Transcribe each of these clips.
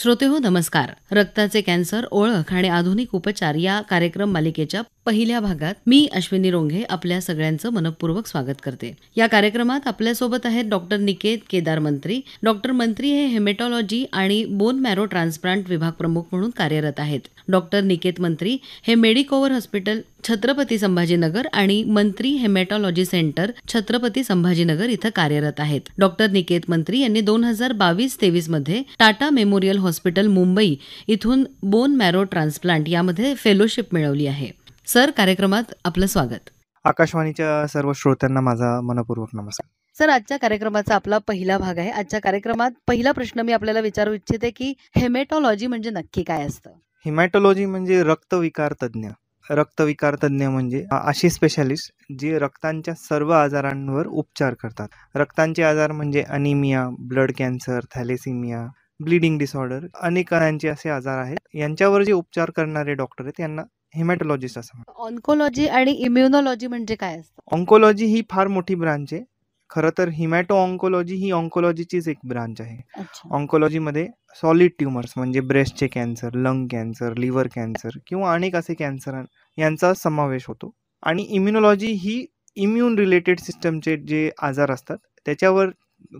श्रोतेहो नमस्कार रक्ताचे कॅन्सर ओळख आणि आधुनिक उपचार या कार्यक्रम मालिकेच्या पहिल्या भागात मी अश्विनी रोंघे आपल्या सगळ्यांचं मनपूर्वक स्वागत करते या कार्यक्रमात आपल्यासोबत आहेत डॉक्टर निकेत केदार मंत्री डॉक्टर मंत्री हे हेमेटॉलॉजी आणि बोन मॅरो ट्रान्सप्लांट विभाग प्रमुख म्हणून कार्यरत आहेत डॉक्टर निकेत मंत्री हे मेडिकोवर हॉस्पिटल छत्रपती संभाजीनगर आणि मंत्री हेमेटॉलॉजी सेंटर छत्रपती संभाजीनगर इथं कार्यरत आहेत डॉक्टर निकेत मंत्री यांनी दोन हजार बावीस तेवीस मध्ये टाटा मेमोरियल हॉस्पिटल मुंबई इथून बोन मॅरो ट्रान्सप्लांट यामध्ये फेलोशिप मिळवली आहे सर कार्यक्रमात आपलं स्वागत आकाशवाणीच्या सर्व श्रोत्यांना माझा मनपूर्वक नमस्कार सर आजच्या कार्यक्रमाचा आपला पहिला भाग आहे आजच्या कार्यक्रमात पहिला प्रश्न मी आपल्याला विचारू इच्छिते की हेमेटॉलॉजी म्हणजे नक्की काय असतं हेमेटोलॉजी म्हणजे रक्तविकार तज्ज्ञ रक्तविकार तज्ज्ञ म्हणजे अशी स्पेशालिस्ट जी रक्तांच्या सर्व आजारांवर उपचार करतात रक्तांचे आजार म्हणजे anaemia blood cancer thalassaemia bleeding disorder अनेकांचे असे आजार आहेत यांच्यावर जे उपचार करणारे डॉक्टर आहेत त्यांना हिमॅटोलॉजिस्ट असं ऑन्कोलॉजी आणि इम्युनॉलॉजी म्हणजे काय असतं ऑन्कोलॉजी ही फार मोठी ब्रांच आहे खरं तर हिमॅटो ऑन्कोलॉजी ही ऑन्कोलॉजीचीच एक ब्रांच आहे ऑन्कोलॉजी ऑन्कोलॉजीमध्ये सॉलिड ट्युमर्स म्हणजे ब्रेस्टचे cancer lung cancer liver cancer किंवा अनेक असे कॅन्सर यांचा समावेश होतो आणि इम्युनॉलॉजी ही इम्युन रिलेटेड सिस्टमचे जे आजार असतात त्याच्यावर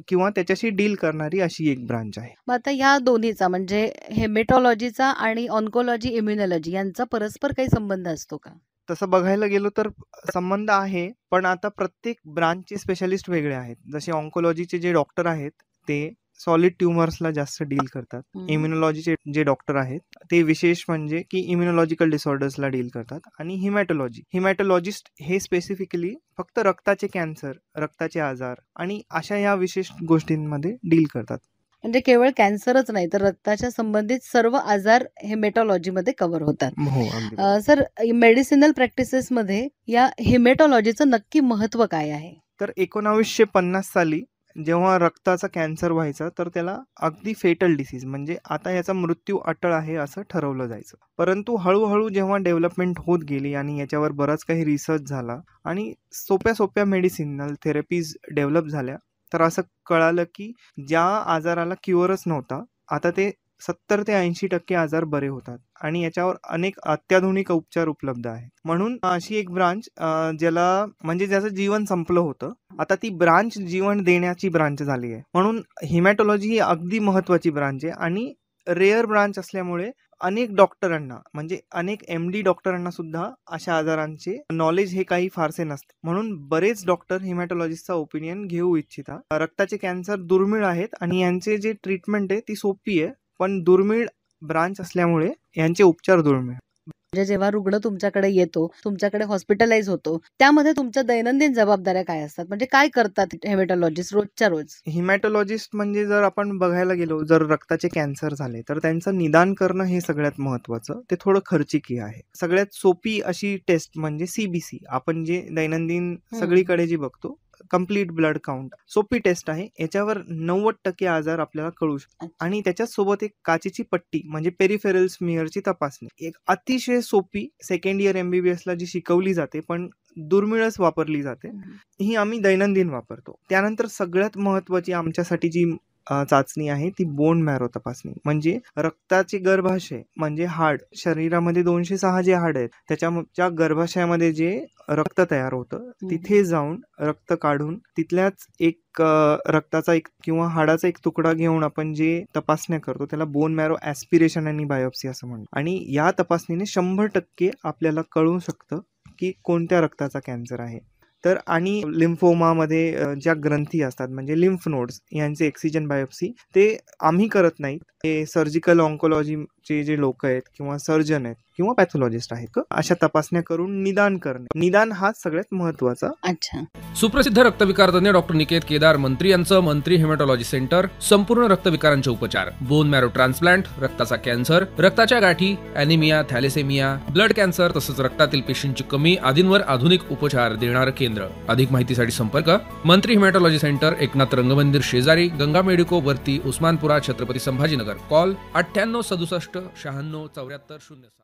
किंवा त्याच्याशी डील करणारी अशी एक ब्रांच आहे मग आता या दोन्हीचा म्हणजे हेमेटॉलॉजीचा आणि ऑन्कोलॉजी इम्युनॉलॉजी यांचा परस्पर काही संबंध असतो का तसं बघायला गेलो तर संबंध आहे पण आता प्रत्येक ब्रांचचे स्पेशलिस्ट वेगळे आहेत जसे ऑन्कोलॉजीचे जे डॉक्टर आहेत ते सॉलिड ट्युमर्सला जास्त डील करतात इम्युनॉलॉजीचे जे डॉक्टर आहेत ते विशेष म्हणजे की इम्युनॉलॉजिकल डिसऑर्डर्सला डील करतात आणि हिमॅटोलॉजी हिमॅटोलॉजिस्ट हे स्पेसिफिकली फक्त रक्ताचे कॅन्सर रक्ताचे आजार आणि अशा या विशेष गोष्टींमध्ये डील करतात म्हणजे केवळ कॅन्सरच नाही तर रक्ताच्या संबंधित सर्व आजार हेमेटॉलॉजीमध्ये कव्हर होतात हो, सर मेडिसिनल प्रॅक्टिसेसमध्ये या हेमेटॉलॉजीचं नक्की महत्व काय आहे तर एकोणावीसशे पन्नास साली जेव्हा रक्ताचा कॅन्सर व्हायचा तर त्याला अगदी फेटल डिसीज म्हणजे आता याचा मृत्यू अटळ आहे असं ठरवलं जायचं परंतु हळूहळू जेव्हा डेव्हलपमेंट होत गेली आणि याच्यावर बराच काही रिसर्च झाला आणि सोप्या सोप्या मेडिसिनल थेरपीज डेव्हलप झाल्या तर असं कळालं की ज्या आजाराला क्युअरच नव्हता आता ते सत्तर ते ऐंशी टक्के आजार बरे होतात आणि याच्यावर अनेक अत्याधुनिक उपचार उपलब्ध आहे म्हणून अशी एक ब्रांच ज्याला म्हणजे ज्याचं जीवन संपलं होतं आता ती ब्रांच जीवन देण्याची ब्रांच झाली आहे म्हणून हिमॅटॉलॉजी ही अगदी महत्त्वाची ब्रांच आहे आणि रेअर ब्रांच असल्यामुळे अनेक डॉक्टरांना म्हणजे अनेक एम डी डॉक्टरांना सुद्धा अशा आजारांचे नॉलेज हे काही फारसे नसते म्हणून बरेच डॉक्टर हिमॅटोलॉजिस्टचा ओपिनियन घेऊ इच्छिता रक्ताचे कॅन्सर दुर्मिळ आहेत आणि यांचे जे ट्रीटमेंट आहे ती सोपी आहे पण दुर्मिळ ब्रांच असल्यामुळे यांचे उपचार दुर्मिळ म्हणजे जेव्हा रुग्ण तुमच्याकडे येतो तुमच्याकडे हॉस्पिटलाइज होतो त्यामध्ये तुमच्या दैनंदिन जबाबदाऱ्या काय असतात म्हणजे काय करतात हेमॅटोलॉजिस्ट रोजच्या रोज हिमॅटॉलॉजिस्ट म्हणजे जर आपण बघायला गेलो जर रक्ताचे कॅन्सर झाले तर त्यांचं निदान करणं हे सगळ्यात महत्वाचं ते थोडं खर्चिकी आहे सगळ्यात सोपी अशी टेस्ट म्हणजे सीबीसी आपण जे दैनंदिन सगळीकडे जी बघतो कम्प्लीट ब्लड काउंट सोपी टेस्ट आहे याच्यावर नव्वद टक्के आजार आपल्याला कळू शकतो आणि त्याच्यासोबत एक काचेची पट्टी म्हणजे पेरिफेरल स्मिअरची तपासणी एक अतिशय सोपी सेकंड इयर ला जी शिकवली जाते पण दुर्मिळच वापरली जाते ही आम्ही दैनंदिन वापरतो त्यानंतर सगळ्यात महत्वाची आमच्यासाठी जी चाचणी आहे ती बोन मॅरो तपासणी म्हणजे रक्ताचे गर्भाशय म्हणजे हाड शरीरामध्ये दोनशे सहा जे हाड आहेत त्याच्या गर्भाशयामध्ये जे रक्त तयार होतं तिथे जाऊन रक्त काढून तिथल्याच एक रक्ताचा एक किंवा हाडाचा एक तुकडा घेऊन आपण जे तपासण्या करतो त्याला बोन मॅरो ऍस्पिरेशन आणि बायोप्सी असं म्हणतो आणि या तपासणीने शंभर टक्के आपल्याला कळू शकतं की कोणत्या रक्ताचा कॅन्सर आहे तर आणि लिम्फोमामध्ये ज्या ग्रंथी असतात म्हणजे लिम्फ नोड्स यांचे एक्सिजन बायोप्सी ते आम्ही करत नाही ते सर्जिकल ऑन्कोलॉजी चे जे लोक आहेत किंवा सर्जन आहेत किंवा पॅथॉलॉजिस्ट आहेत अशा तपासण्या करून निदान करणे निदान हा सगळ्यात महत्वाचा अच्छा सुप्रसिद्ध रक्तविकार तज्ञ डॉक्टर निकेत केदार मंत्री यांचं मंत्री हेमेटॉलॉजी सेंटर संपूर्ण रक्तविकारांचे उपचार बोन मॅरो ट्रान्सप्लांट रक्ताचा कॅन्सर रक्ताच्या गाठी अॅनिमिया थॅलेसेमिया ब्लड कॅन्सर तसंच रक्तातील पेशींची कमी आदींवर आधुनिक उपचार देणारं केंद्र अधिक माहितीसाठी संपर्क मंत्री हेमेटॉलॉजी सेंटर एकनाथ रंगमंदिर शेजारी गंगा मेडिको वरती उस्मानपुरा छत्रपती संभाजीनगर कॉल अठ्ठ्याण्णव सदुसष्ट शहाण्णव चौऱ्याहत्तर शून्य सात